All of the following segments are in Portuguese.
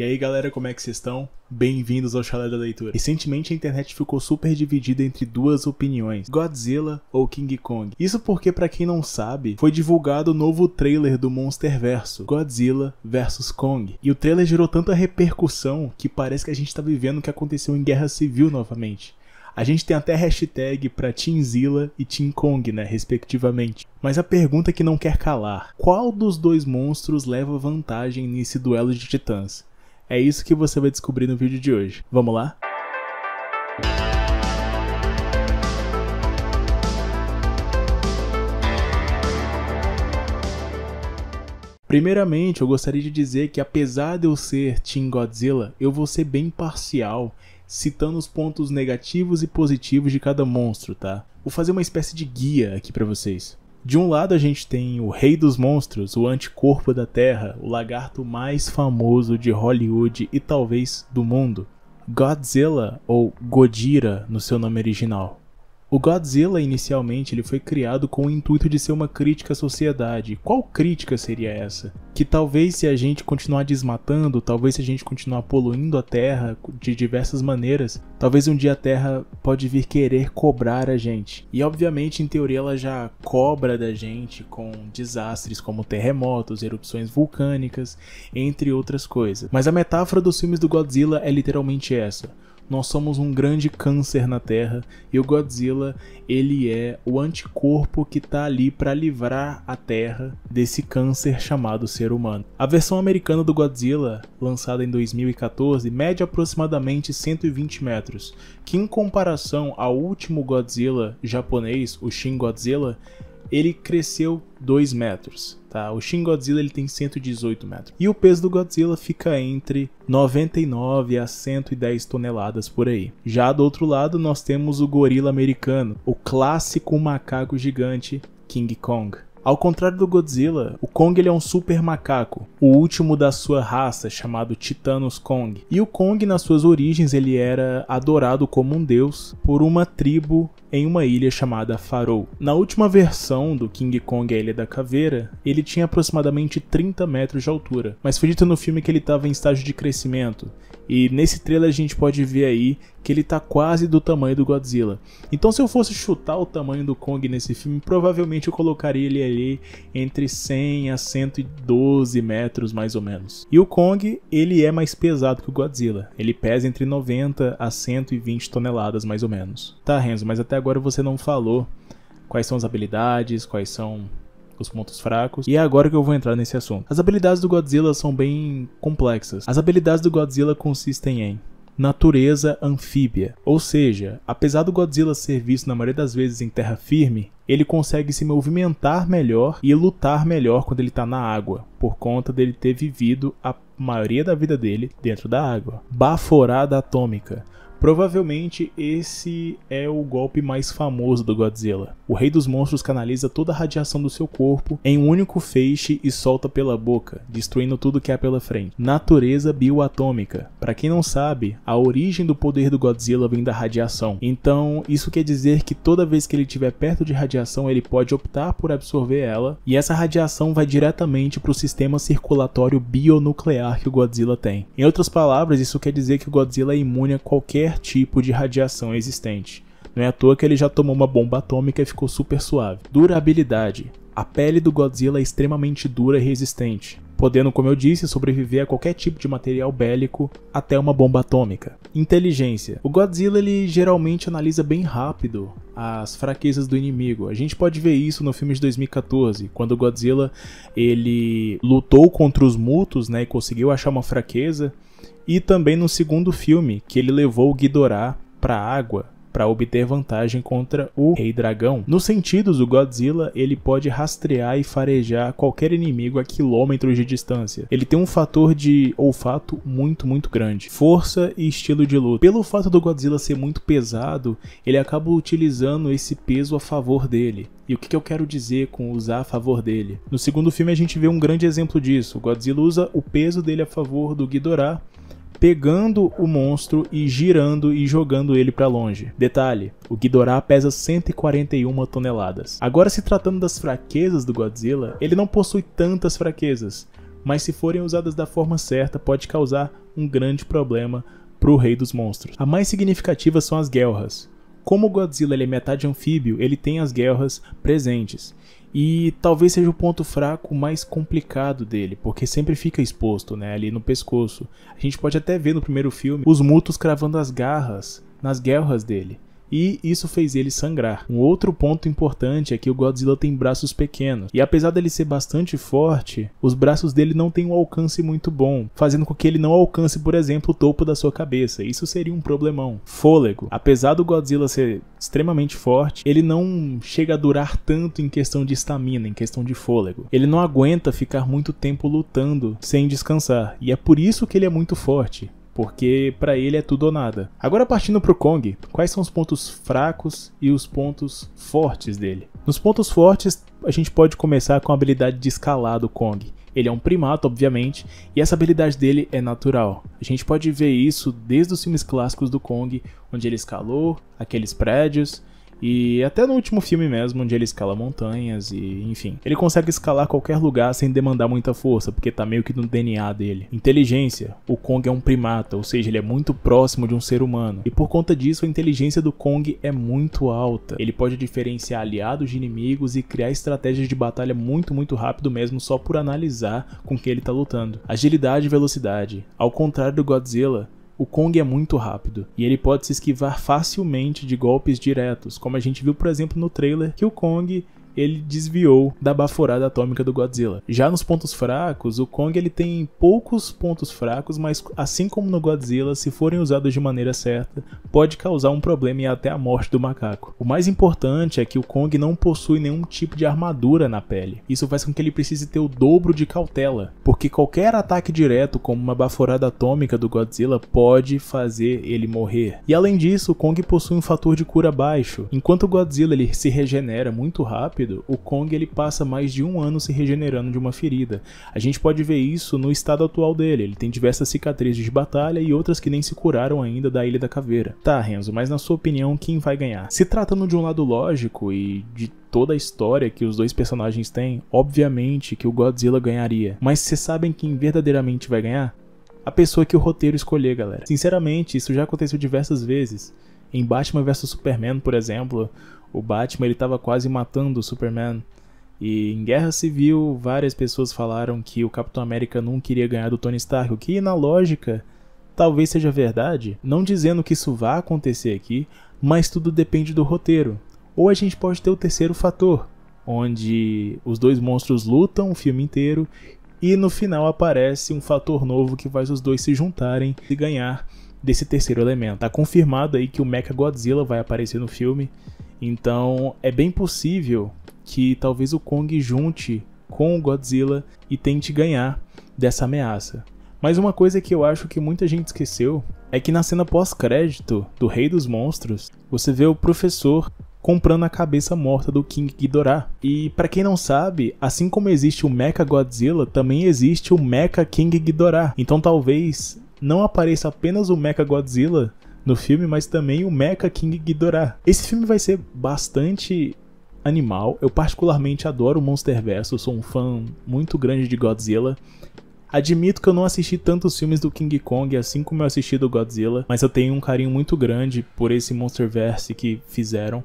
E aí galera, como é que vocês estão? Bem-vindos ao Chalé da Leitura. Recentemente a internet ficou super dividida entre duas opiniões: Godzilla ou King Kong. Isso porque, para quem não sabe, foi divulgado o novo trailer do Verso: Godzilla vs Kong. E o trailer gerou tanta repercussão que parece que a gente tá vivendo o que aconteceu em Guerra Civil novamente. A gente tem até hashtag para Teamzilla e Team Kong, né, respectivamente. Mas a pergunta que não quer calar: qual dos dois monstros leva vantagem nesse duelo de titãs? É isso que você vai descobrir no vídeo de hoje. Vamos lá? Primeiramente, eu gostaria de dizer que apesar de eu ser Team Godzilla, eu vou ser bem parcial, citando os pontos negativos e positivos de cada monstro, tá? Vou fazer uma espécie de guia aqui para vocês. De um lado a gente tem o Rei dos Monstros, o anticorpo da Terra, o lagarto mais famoso de Hollywood e talvez do mundo. Godzilla, ou Godira no seu nome original, o Godzilla inicialmente ele foi criado com o intuito de ser uma crítica à sociedade. Qual crítica seria essa? Que talvez se a gente continuar desmatando, talvez se a gente continuar poluindo a Terra de diversas maneiras, talvez um dia a Terra pode vir querer cobrar a gente. E obviamente, em teoria, ela já cobra da gente com desastres como terremotos, erupções vulcânicas, entre outras coisas. Mas a metáfora dos filmes do Godzilla é literalmente essa nós somos um grande câncer na Terra e o Godzilla, ele é o anticorpo que está ali para livrar a Terra desse câncer chamado ser humano. A versão americana do Godzilla, lançada em 2014, mede aproximadamente 120 metros, que em comparação ao último Godzilla japonês, o Shin Godzilla, ele cresceu 2 metros, tá? O Shin Godzilla ele tem 118 metros. E o peso do Godzilla fica entre 99 a 110 toneladas por aí. Já do outro lado, nós temos o gorila americano, o clássico macaco gigante King Kong. Ao contrário do Godzilla, o Kong ele é um super macaco, o último da sua raça, chamado Titanus Kong. E o Kong, nas suas origens, ele era adorado como um deus por uma tribo em uma ilha chamada Farou. Na última versão do King Kong A Ilha da Caveira, ele tinha aproximadamente 30 metros de altura, mas foi dito no filme que ele estava em estágio de crescimento, e nesse trailer a gente pode ver aí que ele tá quase do tamanho do Godzilla. Então se eu fosse chutar o tamanho do Kong nesse filme, provavelmente eu colocaria ele ali entre 100 a 112 metros mais ou menos. E o Kong, ele é mais pesado que o Godzilla. Ele pesa entre 90 a 120 toneladas mais ou menos. Tá, Renzo, mas até agora você não falou quais são as habilidades, quais são os pontos fracos, e é agora que eu vou entrar nesse assunto. As habilidades do Godzilla são bem complexas. As habilidades do Godzilla consistem em natureza anfíbia. Ou seja, apesar do Godzilla ser visto na maioria das vezes em terra firme, ele consegue se movimentar melhor e lutar melhor quando ele está na água, por conta dele ter vivido a maioria da vida dele dentro da água. Baforada atômica. Provavelmente esse é o golpe mais famoso do Godzilla. O Rei dos Monstros canaliza toda a radiação do seu corpo em um único feixe e solta pela boca, destruindo tudo que há pela frente. Natureza bioatômica. Para quem não sabe, a origem do poder do Godzilla vem da radiação. Então, isso quer dizer que toda vez que ele estiver perto de radiação, ele pode optar por absorver ela, e essa radiação vai diretamente para o sistema circulatório bionuclear que o Godzilla tem. Em outras palavras, isso quer dizer que o Godzilla é imune a qualquer qualquer tipo de radiação existente. Não é à toa que ele já tomou uma bomba atômica e ficou super suave. Durabilidade. A pele do Godzilla é extremamente dura e resistente, podendo, como eu disse, sobreviver a qualquer tipo de material bélico até uma bomba atômica. Inteligência. O Godzilla ele geralmente analisa bem rápido as fraquezas do inimigo. A gente pode ver isso no filme de 2014, quando o Godzilla ele lutou contra os Mutos, né, e conseguiu achar uma fraqueza e também no segundo filme, que ele levou o Ghidorah para a água para obter vantagem contra o Rei Dragão. Nos sentidos, o Godzilla ele pode rastrear e farejar qualquer inimigo a quilômetros de distância. Ele tem um fator de olfato muito, muito grande. Força e estilo de luta. Pelo fato do Godzilla ser muito pesado, ele acaba utilizando esse peso a favor dele. E o que, eu quero dizer com usar a favor dele? No segundo filme a gente vê um grande exemplo disso. O Godzilla usa o peso dele a favor do Ghidorah pegando o monstro e girando e jogando ele para longe. Detalhe, o Ghidorah pesa 141 toneladas. Agora se tratando das fraquezas do Godzilla, ele não possui tantas fraquezas, mas se forem usadas da forma certa pode causar um grande problema para o rei dos monstros. A mais significativa são as guelras, como o Godzilla ele é metade anfíbio, ele tem as guerras presentes. E talvez seja o ponto fraco mais complicado dele, porque sempre fica exposto, né, ali no pescoço. A gente pode até ver no primeiro filme os mutos cravando as garras nas guerras dele e isso fez ele sangrar. Um outro ponto importante é que o Godzilla tem braços pequenos, e apesar dele ser bastante forte, os braços dele não têm um alcance muito bom, fazendo com que ele não alcance, por exemplo, o topo da sua cabeça. Isso seria um problemão. Fôlego. Apesar do Godzilla ser extremamente forte, ele não chega a durar tanto em questão de estamina, em questão de fôlego. Ele não aguenta ficar muito tempo lutando sem descansar, e é por isso que ele é muito forte porque para ele é tudo ou nada. Agora partindo para o Kong, quais são os pontos fracos e os pontos fortes dele? Nos pontos fortes, a gente pode começar com a habilidade de escalar do Kong. Ele é um primato, obviamente, e essa habilidade dele é natural. A gente pode ver isso desde os filmes clássicos do Kong, onde ele escalou aqueles prédios e até no último filme mesmo, onde ele escala montanhas e enfim. Ele consegue escalar qualquer lugar sem demandar muita força, porque tá meio que no DNA dele. Inteligência. O Kong é um primata, ou seja, ele é muito próximo de um ser humano. E por conta disso, a inteligência do Kong é muito alta. Ele pode diferenciar aliados de inimigos e criar estratégias de batalha muito, muito rápido mesmo só por analisar com quem ele tá lutando. Agilidade e velocidade. Ao contrário do Godzilla, o Kong é muito rápido e ele pode se esquivar facilmente de golpes diretos, como a gente viu, por exemplo, no trailer que o Kong ele desviou da baforada atômica do Godzilla. Já nos pontos fracos, o Kong ele tem poucos pontos fracos, mas assim como no Godzilla, se forem usados de maneira certa, pode causar um problema e até a morte do macaco. O mais importante é que o Kong não possui nenhum tipo de armadura na pele. Isso faz com que ele precise ter o dobro de cautela, porque qualquer ataque direto, como uma baforada atômica do Godzilla, pode fazer ele morrer. E além disso, o Kong possui um fator de cura baixo. Enquanto o Godzilla ele se regenera muito rápido, rápido, o Kong ele passa mais de um ano se regenerando de uma ferida. A gente pode ver isso no estado atual dele, ele tem diversas cicatrizes de batalha e outras que nem se curaram ainda da Ilha da Caveira. Tá, Renzo, mas na sua opinião, quem vai ganhar? Se tratando de um lado lógico e de toda a história que os dois personagens têm, obviamente que o Godzilla ganharia. Mas vocês sabem quem verdadeiramente vai ganhar? A pessoa que o roteiro escolher, galera. Sinceramente, isso já aconteceu diversas vezes. Em Batman vs Superman, por exemplo, o Batman ele estava quase matando o Superman. E em Guerra Civil, várias pessoas falaram que o Capitão América não queria ganhar do Tony Stark, o que na lógica talvez seja verdade, não dizendo que isso vá acontecer aqui, mas tudo depende do roteiro. Ou a gente pode ter o terceiro fator, onde os dois monstros lutam o filme inteiro e no final aparece um fator novo que faz os dois se juntarem e ganhar desse terceiro elemento. Tá confirmado aí que o Mecha Godzilla vai aparecer no filme. Então é bem possível que talvez o Kong junte com o Godzilla e tente ganhar dessa ameaça. Mas uma coisa que eu acho que muita gente esqueceu é que na cena pós-crédito do Rei dos Monstros, você vê o professor comprando a cabeça morta do King Ghidorah. E para quem não sabe, assim como existe o Mecha Godzilla, também existe o Mecha King Ghidorah. Então talvez não apareça apenas o Mecha Godzilla no filme, mas também o Mecha King Ghidorah. Esse filme vai ser bastante animal. Eu particularmente adoro o Monsterverse, eu sou um fã muito grande de Godzilla. Admito que eu não assisti tantos filmes do King Kong assim como eu assisti do Godzilla, mas eu tenho um carinho muito grande por esse Monsterverse que fizeram.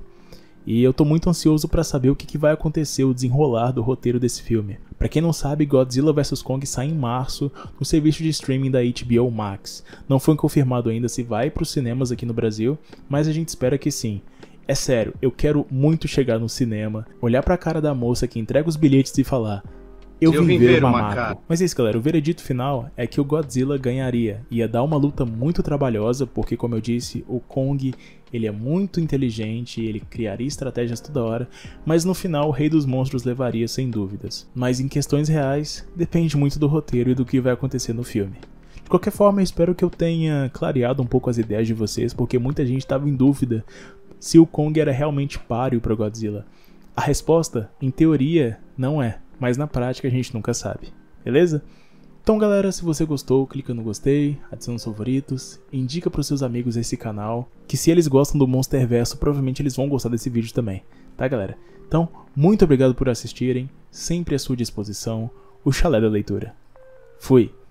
E eu tô muito ansioso para saber o que, que vai acontecer, o desenrolar do roteiro desse filme. Para quem não sabe, Godzilla vs Kong sai em março no serviço de streaming da HBO Max. Não foi confirmado ainda se vai para os cinemas aqui no Brasil, mas a gente espera que sim. É sério, eu quero muito chegar no cinema, olhar para a cara da moça que entrega os bilhetes e falar: eu, eu vim, vim ver o mamaco. Mas é isso, galera. O veredito final é que o Godzilla ganharia. Ia dar uma luta muito trabalhosa, porque, como eu disse, o Kong ele é muito inteligente, ele criaria estratégias toda hora, mas no final o Rei dos Monstros levaria sem dúvidas. Mas em questões reais, depende muito do roteiro e do que vai acontecer no filme. De qualquer forma, eu espero que eu tenha clareado um pouco as ideias de vocês, porque muita gente estava em dúvida se o Kong era realmente páreo para Godzilla. A resposta, em teoria, não é, mas na prática a gente nunca sabe. Beleza? Então galera, se você gostou, clica no gostei, adiciona os favoritos, indica para os seus amigos esse canal, que se eles gostam do Monster Verso, provavelmente eles vão gostar desse vídeo também, tá galera? Então, muito obrigado por assistirem, sempre à sua disposição, o Chalé da Leitura. Fui!